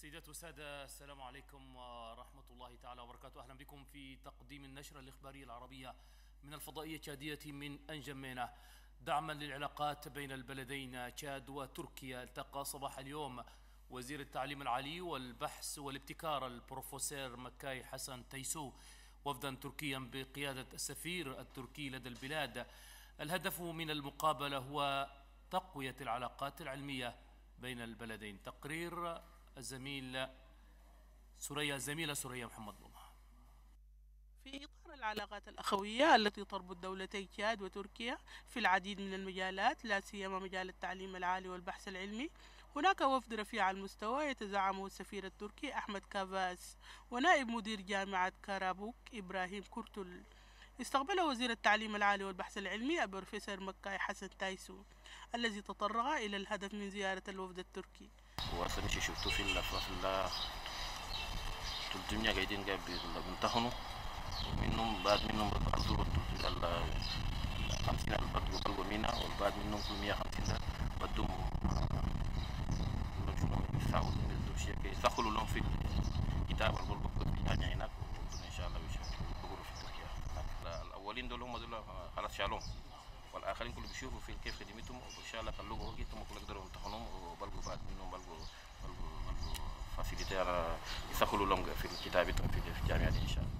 سيدات وسادة السلام عليكم ورحمة الله تعالى وبركاته أهلا بكم في تقديم النشرة الإخبارية العربية من الفضائية تشادية من أنجمينة دعما للعلاقات بين البلدين تشاد وتركيا التقى صباح اليوم وزير التعليم العالي والبحث والابتكار البروفيسور مكاي حسن تيسو وفدا تركيا بقيادة السفير التركي لدى البلاد الهدف من المقابلة هو تقوية العلاقات العلمية بين البلدين تقرير الزميل سوريا الزميلة سوريا محمد بومة في إطار العلاقات الأخوية التي تربط دولتي تشاد وتركيا في العديد من المجالات لا سيما مجال التعليم العالي والبحث العلمي هناك وفد رفيع المستوى يتزعمه السفير التركي أحمد كافاس ونائب مدير جامعة كارابوك إبراهيم كرتل استقبل وزير التعليم العالي والبحث العلمي البروفيسور مكاي حسن تايسو الذي تطرق إلى الهدف من زيارة الوفد التركي شفتو في الأفراح لا الدنيا قاعدين منهم بعد منهم بتعذروا ال 50 ألف بدو منهم 150 لهم في الكتاب يعني هناك إن شاء الله الاولين دول هم دول خلاص شالوهم والاخرين كلهم بيشوفوا فين كيف خدمتهم وان شاء الله خلوهم هو جيتهم وكل يقدروا يمتحنوهم وبلغوا بعد منهم بلغوا بلغوا بلغوا فاسيليتي يسخلوا لهم في الكتاب في الجامعه دي ان شاء الله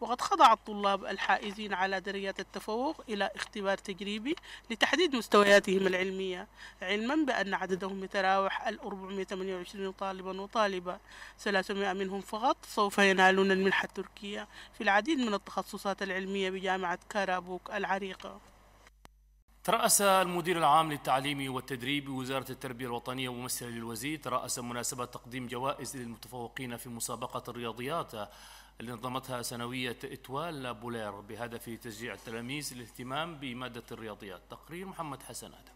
وقد خضع الطلاب الحائزين على درجات التفوق إلى اختبار تجريبي لتحديد مستوياتهم العلمية علما بأن عددهم يتراوح ال 428 طالبا وطالبة 300 منهم فقط سوف ينالون المنحة التركية في العديد من التخصصات العلمية بجامعة كارابوك العريقة ترأس المدير العام للتعليم والتدريب بوزارة التربية الوطنية وممثل للوزير ترأس مناسبة تقديم جوائز للمتفوقين في مسابقة الرياضيات اللي نظمتها سنوية إتوال لابولير بهدف تشجيع التلاميذ للاهتمام بمادة الرياضيات تقرير محمد حسن آدم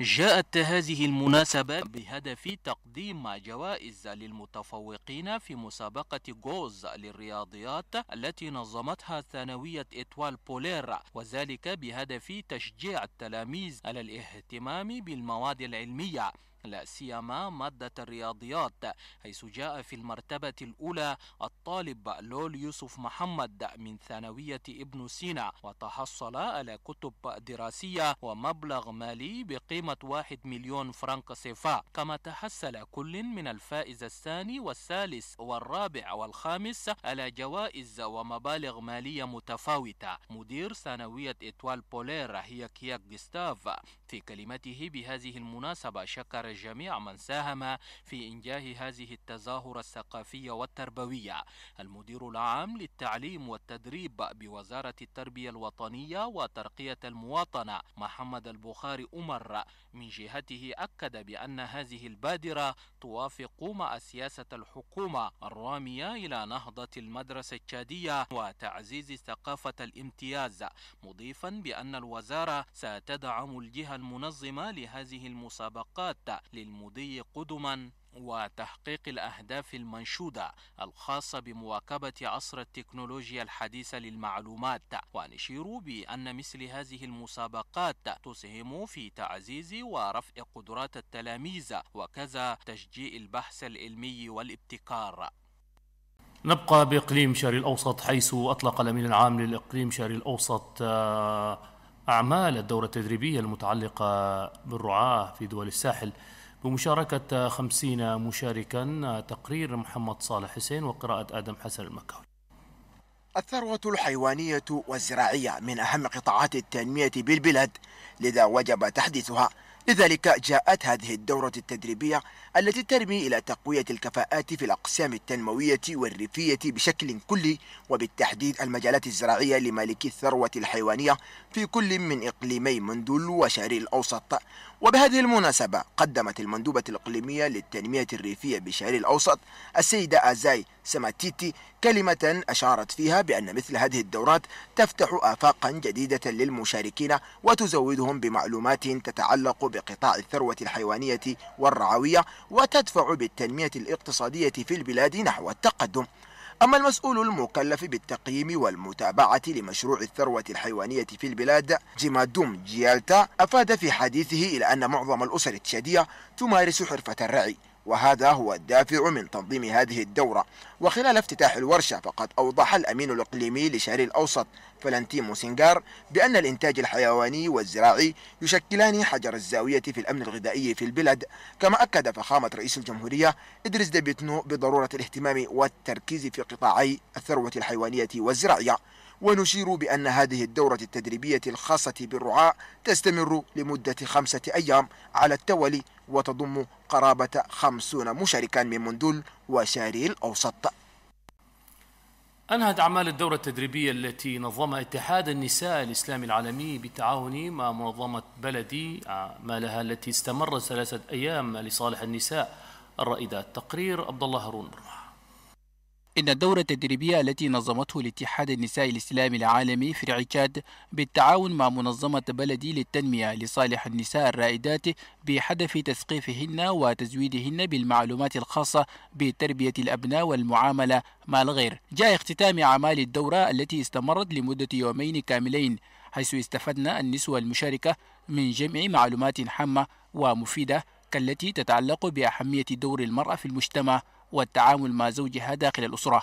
جاءت هذه المناسبة بهدف تقديم جوائز للمتفوقين في مسابقة جوز للرياضيات التي نظمتها ثانوية إتوال بولير وذلك بهدف تشجيع التلاميذ على الاهتمام بالمواد العلمية لا سيما مادة الرياضيات حيث جاء في المرتبة الأولى الطالب لول يوسف محمد من ثانوية ابن سينا وتحصل على كتب دراسية ومبلغ مالي بقيمة واحد مليون فرنك سيفا كما تحصل كل من الفائز الثاني والثالث والرابع والخامس على جوائز ومبالغ مالية متفاوتة مدير ثانوية إتوال بولير هي كياك جستاف في كلمته بهذه المناسبة شكر جميع من ساهم في إنجاه هذه التظاهرة الثقافية والتربوية المدير العام للتعليم والتدريب بوزارة التربية الوطنية وترقية المواطنة محمد البخاري أمر من جهته أكد بأن هذه البادرة توافق مع سياسة الحكومة الرامية إلى نهضة المدرسة التشادية وتعزيز ثقافة الامتياز مضيفا بأن الوزارة ستدعم الجهة المنظمة لهذه المسابقات للمضي قدما وتحقيق الأهداف المنشودة الخاصة بمواكبة عصر التكنولوجيا الحديثة للمعلومات ونشير بأن مثل هذه المسابقات تسهم في تعزيز ورفع قدرات التلاميذ وكذا تشجيع البحث العلمي والابتكار نبقى بإقليم شرق الأوسط حيث أطلق الأمين العام للإقليم شرق الأوسط آه، أعمال الدورة التدريبية المتعلقة بالرعاة في دول الساحل بمشاركة خمسين مشاركا تقرير محمد صالح حسين وقراءة آدم حسن المكاوي الثروة الحيوانية والزراعية من أهم قطاعات التنمية بالبلاد لذا وجب تحديثها لذلك جاءت هذه الدورة التدريبية التي ترمي إلى تقوية الكفاءات في الأقسام التنموية والريفية بشكل كلي وبالتحديد المجالات الزراعية لمالكي الثروة الحيوانية في كل من إقليمي مندول وشرير الأوسط وبهذه المناسبة قدمت المندوبة الإقليمية للتنمية الريفية بشرير الأوسط السيدة أزاي سماتيتي كلمة أشارت فيها بأن مثل هذه الدورات تفتح آفاقا جديدة للمشاركين وتزودهم بمعلومات تتعلق ب قطاع الثروة الحيوانية والرعوية وتدفع بالتنمية الاقتصادية في البلاد نحو التقدم أما المسؤول المكلف بالتقييم والمتابعة لمشروع الثروة الحيوانية في البلاد جيمادوم جيالتا أفاد في حديثه إلى أن معظم الأسر التشادية تمارس حرفة الرعي وهذا هو الدافع من تنظيم هذه الدورة وخلال افتتاح الورشة فقد أوضح الأمين الإقليمي لشهر الأوسط فلانتي موسنجار بأن الإنتاج الحيواني والزراعي يشكلان حجر الزاوية في الأمن الغذائي في البلاد كما أكد فخامة رئيس الجمهورية إدريس ديبيتنو بضرورة الاهتمام والتركيز في قطاعي الثروة الحيوانية والزراعية ونشير بأن هذه الدورة التدريبية الخاصة بالرعاء تستمر لمدة خمسة أيام على التوالي وتضم قرابة خمسون مشاركا من مندول وشاري الأوسط أنهت أعمال الدورة التدريبية التي نظمها اتحاد النساء الإسلامي العالمي بالتعاون مع منظمة بلدي أعمالها التي استمرت ثلاثة أيام لصالح النساء الرائدات تقرير عبد الله هارون برمح إن الدورة التدريبية التي نظمته الاتحاد النساء الإسلامي العالمي في العكاد بالتعاون مع منظمة بلدي للتنمية لصالح النساء الرائدات بهدف تثقيفهن وتزويدهن بالمعلومات الخاصة بتربية الأبناء والمعاملة مع الغير جاء اختتام أعمال الدورة التي استمرت لمدة يومين كاملين حيث استفدنا النسوة المشاركة من جمع معلومات حامة ومفيدة كالتي تتعلق بأهمية دور المرأة في المجتمع والتعامل مع زوجها داخل الأسرة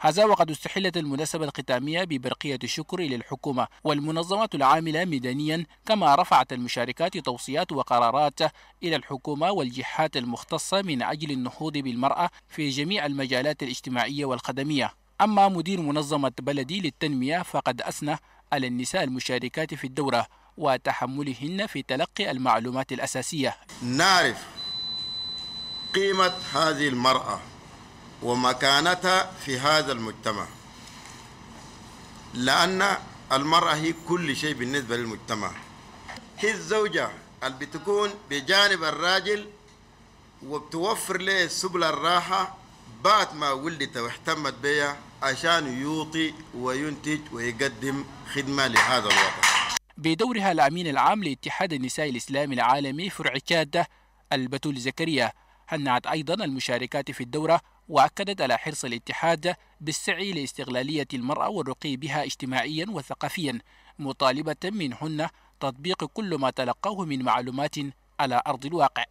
هذا وقد استحلت المناسبة الختامية ببرقية الشكر للحكومة والمنظمات العاملة ميدانيا كما رفعت المشاركات توصيات وقرارات إلى الحكومة والجهات المختصة من أجل النهوض بالمرأة في جميع المجالات الاجتماعية والخدمية أما مدير منظمة بلدي للتنمية فقد أثنى على النساء المشاركات في الدورة وتحملهن في تلقي المعلومات الأساسية نعرف قيمة هذه المرأة ومكانتها في هذا المجتمع لأن المرأة هي كل شيء بالنسبة للمجتمع هي الزوجة اللي بتكون بجانب الراجل وبتوفر له سبل الراحة بعد ما ولدت واهتمت بها عشان يوطي وينتج ويقدم خدمة لهذا الوطن بدورها الأمين العام لاتحاد النساء الإسلامي العالمي فرع كادة البتول زكريا هنعت أيضا المشاركات في الدورة وأكدت على حرص الاتحاد بالسعي لاستغلالية المرأة والرقي بها اجتماعيا وثقافيا مطالبة منهن تطبيق كل ما تلقوه من معلومات على أرض الواقع